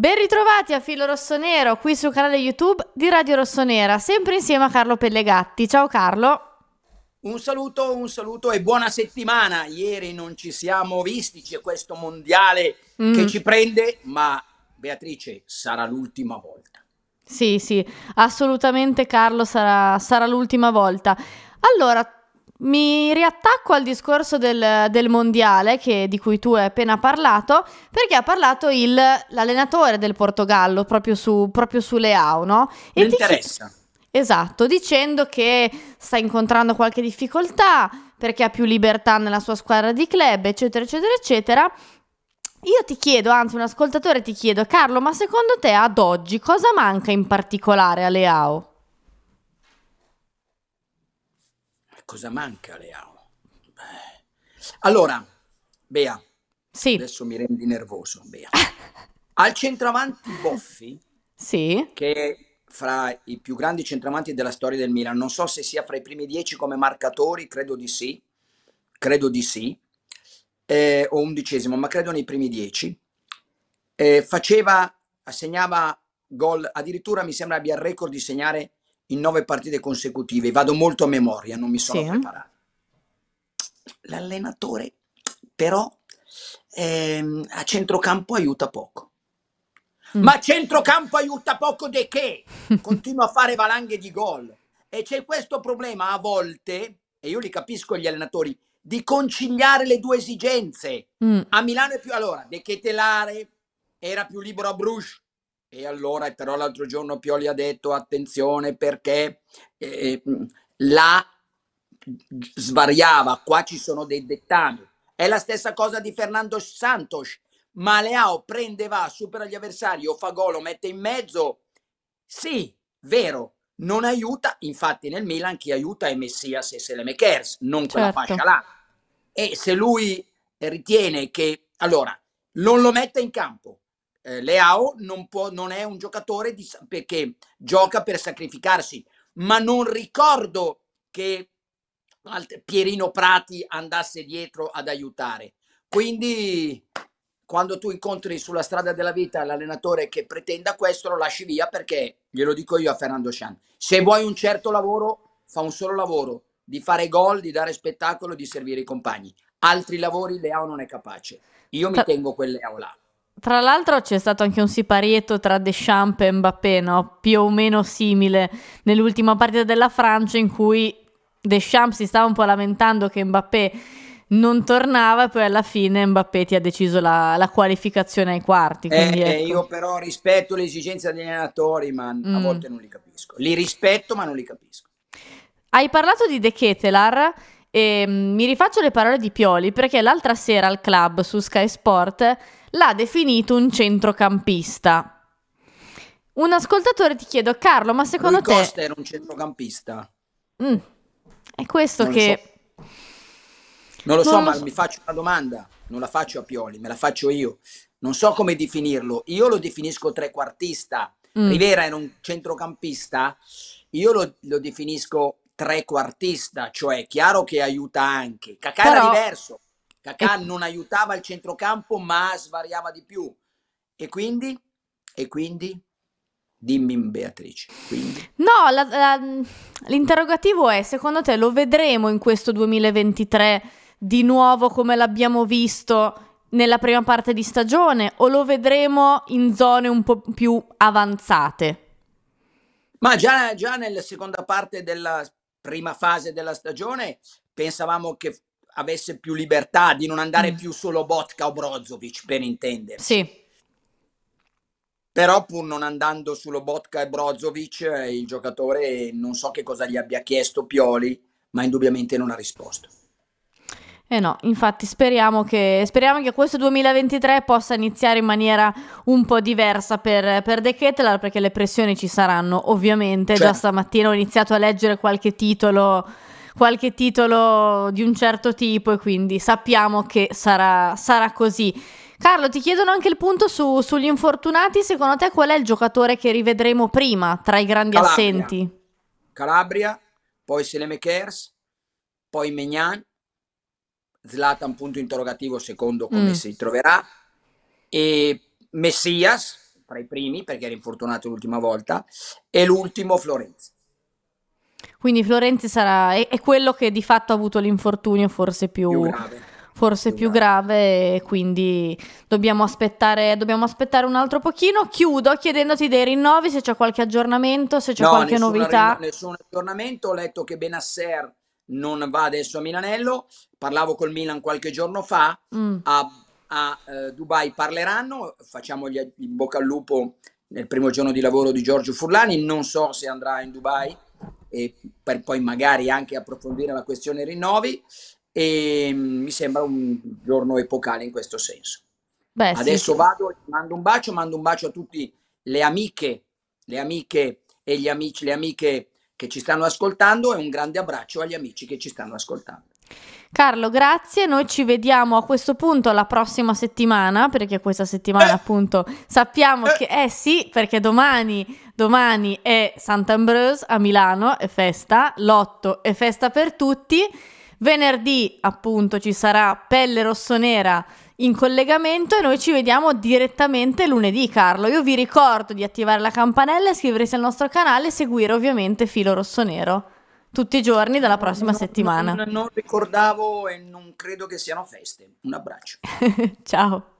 Ben ritrovati a Filo Rossonero qui sul canale YouTube di Radio Rossonera, sempre insieme a Carlo Pellegatti. Ciao Carlo. Un saluto, un saluto e buona settimana. Ieri non ci siamo visti, c'è questo mondiale mm. che ci prende, ma Beatrice sarà l'ultima volta. Sì, sì, assolutamente Carlo sarà, sarà l'ultima volta. Allora, mi riattacco al discorso del, del mondiale che, di cui tu hai appena parlato, perché ha parlato il, l'allenatore del Portogallo proprio su, proprio su Leao, no? E Mi interessa. Esatto, dicendo che sta incontrando qualche difficoltà perché ha più libertà nella sua squadra di club, eccetera, eccetera, eccetera. Io ti chiedo, anzi un ascoltatore ti chiede, Carlo, ma secondo te ad oggi cosa manca in particolare a Leao? Cosa manca Leao? Allora, Bea, sì. adesso mi rendi nervoso, Bea. Al centravanti Boffi, sì. che è fra i più grandi centravanti della storia del Milan, non so se sia fra i primi dieci come marcatori, credo di sì, credo di sì, eh, o undicesimo, ma credo nei primi dieci, eh, faceva, assegnava gol, addirittura mi sembra abbia il record di segnare in nove partite consecutive, vado molto a memoria, non mi sono sì. preparato. L'allenatore però ehm, a centrocampo aiuta poco. Mm. Ma centrocampo aiuta poco di che? Continua a fare valanghe di gol. E c'è questo problema a volte, e io li capisco gli allenatori, di conciliare le due esigenze. Mm. A Milano è più allora, De Chetelare era più libero a Bruges, e allora, però l'altro giorno Pioli ha detto attenzione perché eh, mm, là svariava, qua ci sono dei dettami. È la stessa cosa di Fernando Santos. Maleao prende, va, supera gli avversari o fa gol lo mette in mezzo. Sì, vero, non aiuta. Infatti nel Milan chi aiuta è Messias e Selemekers, non quella certo. fascia là. E se lui ritiene che... Allora, non lo metta in campo, eh, Leao non, può, non è un giocatore di, che gioca per sacrificarsi, ma non ricordo che Pierino Prati andasse dietro ad aiutare. Quindi quando tu incontri sulla strada della vita l'allenatore che pretenda questo, lo lasci via perché, glielo dico io a Fernando Scian, se vuoi un certo lavoro, fa un solo lavoro, di fare gol, di dare spettacolo, di servire i compagni. Altri lavori Leao non è capace. Io mi tengo quel Leao là. Tra l'altro c'è stato anche un siparietto tra Deschamps e Mbappé, no? più o meno simile, nell'ultima partita della Francia in cui Deschamps si stava un po' lamentando che Mbappé non tornava e poi alla fine Mbappé ti ha deciso la, la qualificazione ai quarti. Eh, eh ecco. Io però rispetto le esigenze degli allenatori, ma mm. a volte non li capisco. Li rispetto, ma non li capisco. Hai parlato di De Ketelar e ehm, mi rifaccio le parole di Pioli perché l'altra sera al club su Sky Sport l'ha definito un centrocampista. Un ascoltatore ti chiedo, Carlo, ma secondo Lui te... Costa era un centrocampista. Mm. È questo non che... Lo so. Non lo non so, lo ma so. mi faccio una domanda, non la faccio a Pioli, me la faccio io. Non so come definirlo, io lo definisco trequartista. Mm. Rivera era un centrocampista, io lo, lo definisco trequartista, cioè è chiaro che aiuta anche. Cacà Però... era diverso. Cacà e... non aiutava il centrocampo, ma svariava di più. E quindi? E quindi? Dimmi Beatrice. Quindi. No, la, la, l'interrogativo è, secondo te lo vedremo in questo 2023 di nuovo come l'abbiamo visto nella prima parte di stagione o lo vedremo in zone un po' più avanzate? Ma già, già nella seconda parte della prima fase della stagione pensavamo che avesse più libertà di non andare mm. più solo Botka o Brozovic, per intendere. Sì. Però pur non andando solo Botka e Brozovic, eh, il giocatore non so che cosa gli abbia chiesto Pioli, ma indubbiamente non ha risposto. Eh no, infatti speriamo che, speriamo che, questo 2023 possa iniziare in maniera un po' diversa per, per The Kettler perché le pressioni ci saranno ovviamente, cioè. già stamattina ho iniziato a leggere qualche titolo, qualche titolo di un certo tipo e quindi sappiamo che sarà, sarà così. Carlo, ti chiedono anche il punto su, sugli infortunati, secondo te qual è il giocatore che rivedremo prima tra i grandi Calabria. assenti? Calabria, poi Selemekers, poi Megnan Zlatan punto interrogativo secondo come mm. si troverà, e Messias tra i primi perché era infortunato l'ultima volta, e l'ultimo Florenzi. Quindi Florenzi sarà, è, è quello che di fatto ha avuto l'infortunio forse più, più grave forse più grave, quindi dobbiamo aspettare, dobbiamo aspettare, un altro pochino. Chiudo chiedendoti dei rinnovi, se c'è qualche aggiornamento, se c'è no, qualche novità. No, nessun aggiornamento, ho letto che Benasser non va adesso a Milanello. Parlavo col Milan qualche giorno fa, mm. a, a eh, Dubai parleranno, facciamo gli, in bocca al lupo nel primo giorno di lavoro di Giorgio Furlani, non so se andrà in Dubai e per poi magari anche approfondire la questione rinnovi e mm, mi sembra un giorno epocale in questo senso. Beh, Adesso sì, vado, mando un bacio, mando un bacio a tutti le amiche, le amiche e gli amici, le amiche che ci stanno ascoltando e un grande abbraccio agli amici che ci stanno ascoltando. Carlo, grazie. Noi ci vediamo a questo punto la prossima settimana, perché questa settimana eh. appunto sappiamo eh. che eh sì, perché domani, domani è Sant'Ambreuse a Milano, è festa, l'otto è festa per tutti. Venerdì appunto ci sarà Pelle Rossonera in collegamento e noi ci vediamo direttamente lunedì Carlo. Io vi ricordo di attivare la campanella, iscriversi al nostro canale e seguire ovviamente Filo Rossonero tutti i giorni dalla prossima non, settimana. Non, non ricordavo e non credo che siano feste. Un abbraccio. Ciao.